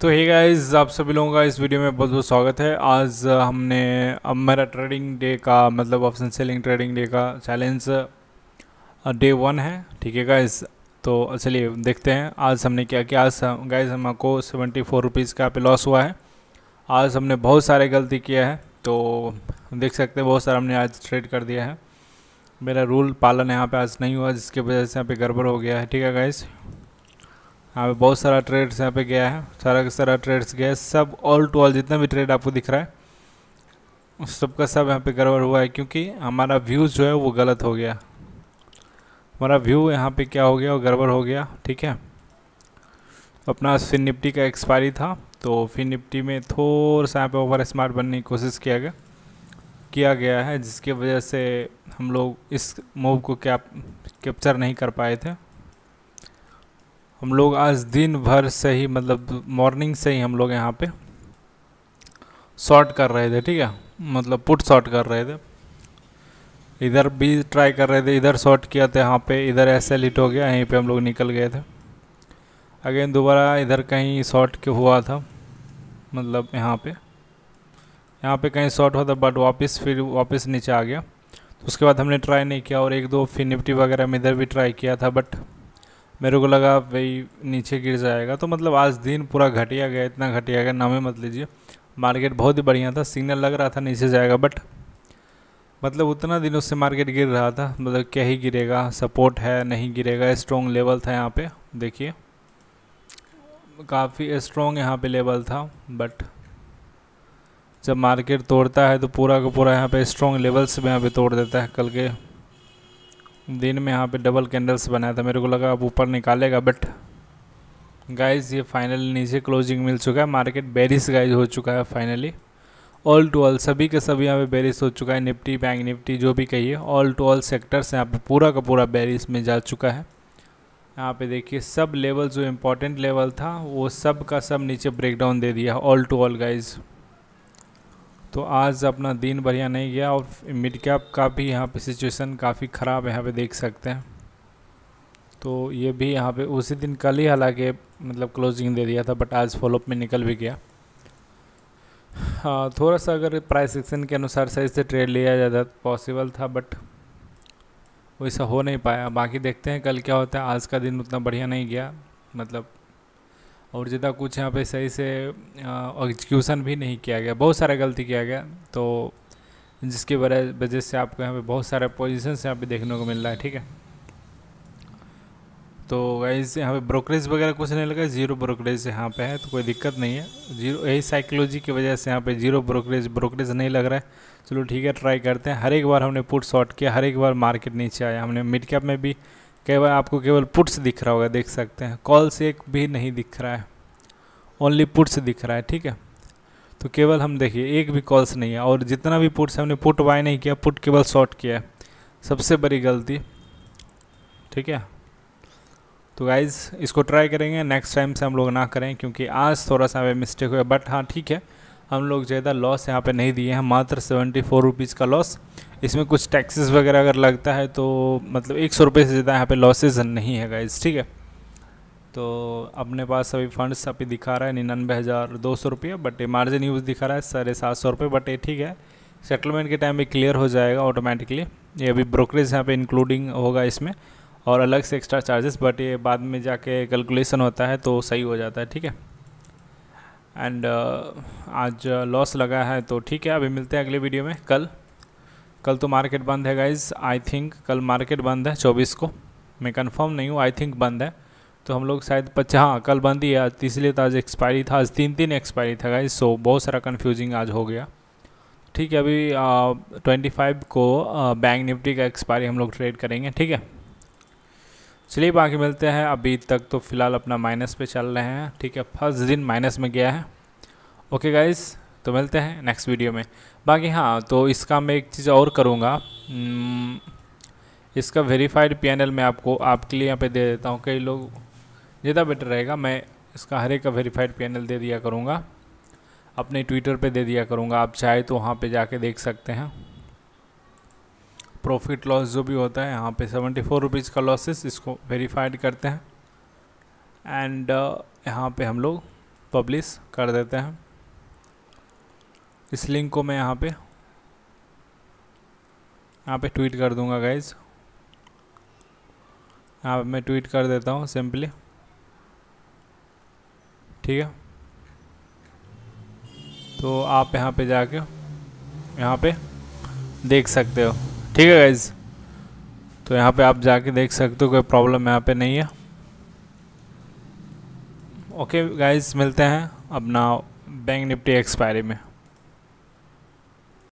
तो hey guys आप सभी लोगों का इस वीडियो में बहुत बहुत स्वागत है आज uh, हमने अब uh, मेरा ट्रेडिंग डे का मतलब ऑप्शन सेलिंग ट्रेडिंग डे का चैलेंज डे वन है ठीक है गाइस तो चलिए देखते हैं आज हमने क्या किया आज गाइस हमको सेवेंटी फोर रुपीज़ का पे लॉस हुआ है आज हमने बहुत सारे गलती किया है तो देख सकते हैं बहुत सारा हमने आज ट्रेड कर दिया है मेरा रूल पालन यहाँ पर आज नहीं हुआ जिसकी वजह से यहाँ पर गड़बड़ हो गया है ठीक है गाइज यहाँ पे बहुत सारा ट्रेड्स यहाँ पे गया है सारा का सारा ट्रेड्स गया है सब ऑल टू ऑल जितना भी ट्रेड आपको दिख रहा है उस सब का सब यहाँ पे गड़बड़ हुआ है क्योंकि हमारा व्यूज़ जो है वो गलत हो गया हमारा व्यू यहाँ पे क्या हो गया वो गड़बड़ हो गया ठीक है अपना फिर निपटी का एक्सपायरी था तो फिर निपटी में थोड़ा सा यहाँ पे ओवर स्मार्ट बनने की कोशिश किया गया किया गया है जिसकी वजह से हम लोग इस मूव को क्या कैप्चर नहीं कर पाए थे हम लोग आज दिन भर से ही मतलब मॉर्निंग से ही हम लोग यहाँ पे शॉर्ट कर रहे थे ठीक है मतलब पुट शॉर्ट कर रहे थे इधर भी ट्राई कर रहे थे इधर शॉर्ट किया था यहाँ पे इधर ऐसे लिट हो गया यहीं पे हम लोग निकल गए थे अगेन दोबारा इधर कहीं शॉर्ट के हुआ था मतलब यहाँ पे यहाँ पे कहीं शॉर्ट हुआ था बट वापस फिर वापस नीचे आ गया तो उसके बाद हमने ट्राई नहीं किया और एक दो फिर निफ्टी वगैरह में इधर भी ट्राई किया था बट मेरे को लगा वही नीचे गिर जाएगा तो मतलब आज दिन पूरा घटिया गया इतना घटिया गया नामे मत लीजिए मार्केट बहुत ही बढ़िया था सिग्नल लग रहा था नीचे जाएगा बट मतलब उतना दिनों से मार्केट गिर रहा था मतलब क्या ही गिरेगा सपोर्ट है नहीं गिरेगा स्ट्रॉन्ग लेवल था यहाँ पे देखिए काफ़ी स्ट्रॉन्ग यहाँ पे लेवल था बट जब मार्केट तोड़ता है तो पूरा का पूरा यहाँ पे स्ट्रॉन्ग लेवल्स में यहाँ पे तोड़ देता है कल के दिन में यहाँ पे डबल कैंडल्स बनाया था मेरे को लगा अब ऊपर निकालेगा बट गाइस ये फाइनली नीचे क्लोजिंग मिल चुका है मार्केट बेरिस गाइस हो चुका है फाइनली ऑल टू ऑल सभी के सभी यहाँ पे बेरिस हो चुका है निफ्टी बैंक निफ्टी जो भी कहिए ऑल टू ऑल सेक्टर्स यहाँ पे पूरा का पूरा बेरिस में जा चुका है यहाँ पे देखिए सब लेवल जो इम्पोर्टेंट लेवल था वो सब का सब नीचे ब्रेक डाउन दे दिया ऑल टू ऑल गाइज़ तो आज अपना दिन बढ़िया नहीं गया और मिड कैप का भी यहाँ पे सिचुएशन काफ़ी ख़राब है यहाँ पे देख सकते हैं तो ये भी यहाँ पे उसी दिन कल ही हालांकि मतलब क्लोजिंग दे दिया था बट आज फॉलोअप में निकल भी गया हाँ थोड़ा सा अगर प्राइस एक्शन के अनुसार सही से ट्रेड लिया जाता पॉसिबल तो था बट वैसा हो नहीं पाया बाकी देखते हैं कल क्या होता है आज का दिन उतना बढ़िया नहीं गया मतलब और ज्यादा कुछ यहाँ पे सही से एग्जीक्यूशन भी नहीं किया गया बहुत सारा गलती किया गया तो जिसकी वजह से आपको यहाँ पे बहुत सारे पोजिशन यहाँ पे देखने को मिल रहा है ठीक है तो गाइज यहाँ पे ब्रोकरेज वगैरह कुछ नहीं लगा जीरो ब्रोकरेज यहाँ पे है तो कोई दिक्कत नहीं है जीरो यही साइकोलॉजी की वजह से यहाँ पे जीरो ब्रोकरेज ब्रोकरेज नहीं लग रहा है चलो ठीक है ट्राई करते हैं हर एक बार हमने पुट शॉर्ट किया हर एक बार मार्केट नीचे आया हमने मिड कैप में भी केवल आपको केवल पुट्स दिख रहा होगा देख सकते हैं कॉल्स एक भी नहीं दिख रहा है ओनली पुट्स दिख रहा है ठीक है तो केवल हम देखिए एक भी कॉल्स नहीं है और जितना भी पुट्स हमने पुट वाई नहीं किया पुट केवल शॉर्ट किया है सबसे बड़ी गलती ठीक है तो गाइज इसको ट्राई करेंगे नेक्स्ट टाइम से हम लोग ना करें क्योंकि आज थोड़ा सा हमें मिस्टेक हुआ बट हाँ ठीक है हम लोग ज़्यादा लॉस यहाँ पे नहीं दिए हैं मात्र सेवेंटी फोर रुपीज़ का लॉस इसमें कुछ टैक्सेस वगैरह अगर लगता है तो मतलब एक सौ रुपये से ज़्यादा यहाँ पे लॉसेज नहीं है गाइज ठीक है तो अपने पास अभी फंड्स अभी दिखा रहा है निन्यानवे हज़ार दो सौ रुपये बट मार्जिन यूज़ दिखा रहा है साढ़े सात सौ रुपये बट ये ठीक है सेटलमेंट के टाइम भी क्लियर हो जाएगा ऑटोमेटिकली ये अभी ब्रोकरेज यहाँ पे इंक्लूडिंग होगा इसमें और अलग से एक्स्ट्रा चार्जेस बट ये बाद में जाके कैलकुलेशन होता है तो सही हो जाता है ठीक है एंड uh, आज लॉस लगा है तो ठीक है अभी मिलते हैं अगले वीडियो में कल कल तो मार्केट बंद है गाइज आई थिंक कल मार्केट बंद है चौबीस को मैं कंफर्म नहीं हूँ आई थिंक बंद है तो हम लोग शायद पच्चीस हाँ कल बंद ही है इसलिए तो आज एक्सपायरी था आज तीन तीन एक्सपायरी था गाइज सो बहुत सारा कन्फ्यूजिंग आज हो गया ठीक है अभी ट्वेंटी फाइव को बैंक निफ्टी का एक्सपायरी हम लोग ट्रेड करेंगे ठीक है चलिए बाकी मिलते हैं अभी तक तो फ़िलहाल अपना माइनस पे चल रहे हैं ठीक है फर्स्ट दिन माइनस में गया है ओके गाइज़ तो मिलते हैं नेक्स्ट वीडियो में बाकी हाँ तो इसका मैं एक चीज़ और करूँगा हम्म, इसका वेरीफाइड पीएनएल मैं आपको आपके लिए यहाँ पे दे देता हूँ कई लोग ज़्यादा बेटर रहेगा मैं इसका हर एक का वेरीफाइड पीएनएल दे दिया करूँगा अपने ट्विटर पे दे दिया करूँगा आप चाहे तो वहाँ पे जाके देख सकते हैं प्रॉफिट लॉस जो भी होता है यहाँ पे सेवेंटी फोर रुपीज़ का लॉसेस इसको वेरीफाइड करते हैं एंड uh, यहाँ पे हम लोग पब्लिश कर देते हैं इस लिंक को मैं यहाँ पे यहाँ पे ट्वीट कर दूँगा गाइज यहाँ पे मैं ट्वीट कर देता हूँ सिंपली ठीक है तो आप यहाँ पे जाके यहाँ पे देख सकते हो ठीक है गाइज तो यहाँ पे आप जाके देख सकते हो कोई प्रॉब्लम यहाँ पे नहीं है ओके गाइज मिलते हैं अपना बैंक निफ्टी एक्सपायरी में